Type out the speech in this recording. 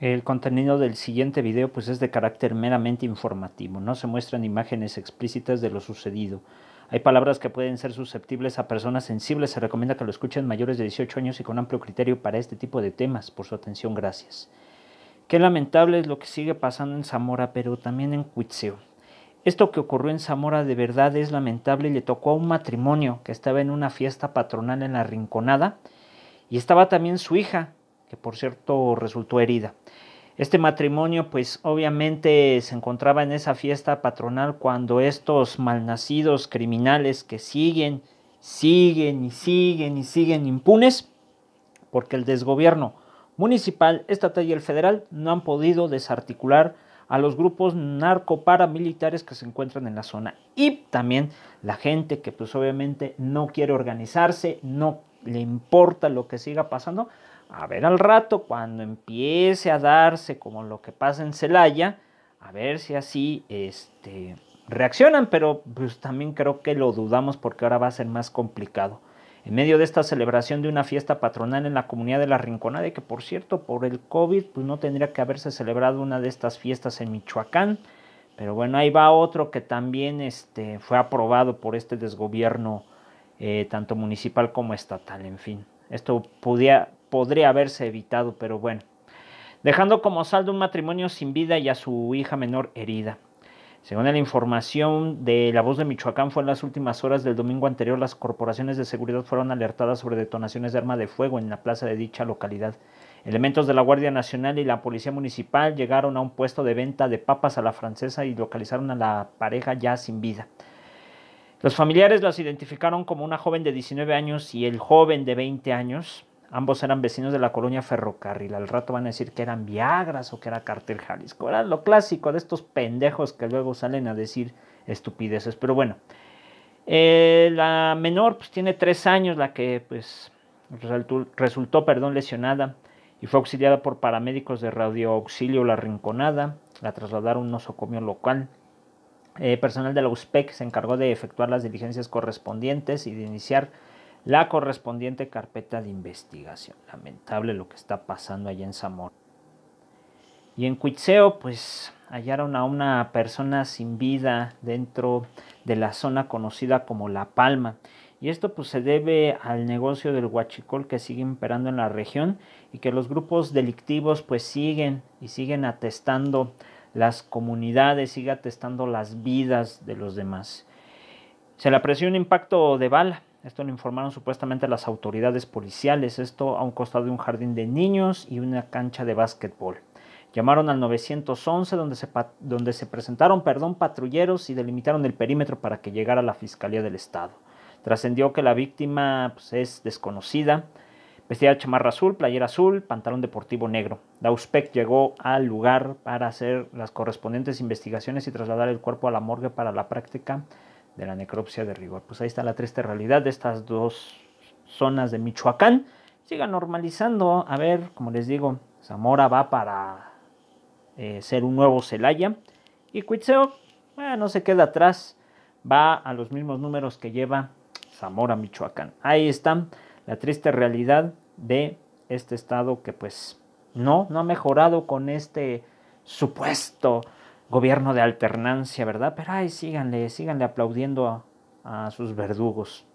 El contenido del siguiente video pues es de carácter meramente informativo, no se muestran imágenes explícitas de lo sucedido. Hay palabras que pueden ser susceptibles a personas sensibles, se recomienda que lo escuchen mayores de 18 años y con amplio criterio para este tipo de temas. Por su atención, gracias. Qué lamentable es lo que sigue pasando en Zamora, pero también en Cuitzeo. Esto que ocurrió en Zamora de verdad es lamentable y le tocó a un matrimonio que estaba en una fiesta patronal en la Rinconada y estaba también su hija, que por cierto resultó herida. Este matrimonio pues obviamente se encontraba en esa fiesta patronal cuando estos malnacidos criminales que siguen, siguen y siguen y siguen impunes, porque el desgobierno municipal, estatal y el federal no han podido desarticular a los grupos narcoparamilitares que se encuentran en la zona y también la gente que pues obviamente no quiere organizarse, no le importa lo que siga pasando, a ver al rato cuando empiece a darse como lo que pasa en Celaya, a ver si así este, reaccionan, pero pues también creo que lo dudamos porque ahora va a ser más complicado. En medio de esta celebración de una fiesta patronal en la comunidad de La Rinconada, que por cierto, por el COVID, pues no tendría que haberse celebrado una de estas fiestas en Michoacán. Pero bueno, ahí va otro que también este, fue aprobado por este desgobierno eh, tanto municipal como estatal, en fin. Esto podría haberse evitado, pero bueno. Dejando como saldo un matrimonio sin vida y a su hija menor herida. Según la información de La Voz de Michoacán, fue en las últimas horas del domingo anterior las corporaciones de seguridad fueron alertadas sobre detonaciones de arma de fuego en la plaza de dicha localidad. Elementos de la Guardia Nacional y la Policía Municipal llegaron a un puesto de venta de papas a la francesa y localizaron a la pareja ya sin vida. Los familiares las identificaron como una joven de 19 años y el joven de 20 años. Ambos eran vecinos de la colonia Ferrocarril. Al rato van a decir que eran Viagras o que era Cartel Jalisco. Era lo clásico de estos pendejos que luego salen a decir estupideces. Pero bueno, eh, la menor pues tiene 3 años, la que pues resultó, perdón, lesionada y fue auxiliada por paramédicos de Radio Auxilio La Rinconada. La trasladaron a un nosocomio local eh, personal de la USPEC se encargó de efectuar las diligencias correspondientes y de iniciar la correspondiente carpeta de investigación. Lamentable lo que está pasando allá en Zamora. Y en Cuitseo, pues hallaron a una persona sin vida dentro de la zona conocida como La Palma. Y esto pues se debe al negocio del huachicol que sigue imperando en la región y que los grupos delictivos pues siguen y siguen atestando las comunidades, siga testando las vidas de los demás. Se le apreció un impacto de bala. Esto lo informaron supuestamente las autoridades policiales. Esto a un costado de un jardín de niños y una cancha de básquetbol. Llamaron al 911 donde se, donde se presentaron perdón, patrulleros y delimitaron el perímetro para que llegara la Fiscalía del Estado. Trascendió que la víctima pues, es desconocida. Vestía de chamarra azul, playera azul, pantalón deportivo negro. Dauspec llegó al lugar para hacer las correspondientes investigaciones y trasladar el cuerpo a la morgue para la práctica de la necropsia de rigor. Pues ahí está la triste realidad de estas dos zonas de Michoacán. Siga normalizando. A ver, como les digo, Zamora va para eh, ser un nuevo Celaya. Y Cuitseo no se queda atrás. Va a los mismos números que lleva Zamora, Michoacán. Ahí está la triste realidad de este estado que pues no, no ha mejorado con este supuesto gobierno de alternancia, ¿verdad? Pero ay, síganle, síganle aplaudiendo a, a sus verdugos.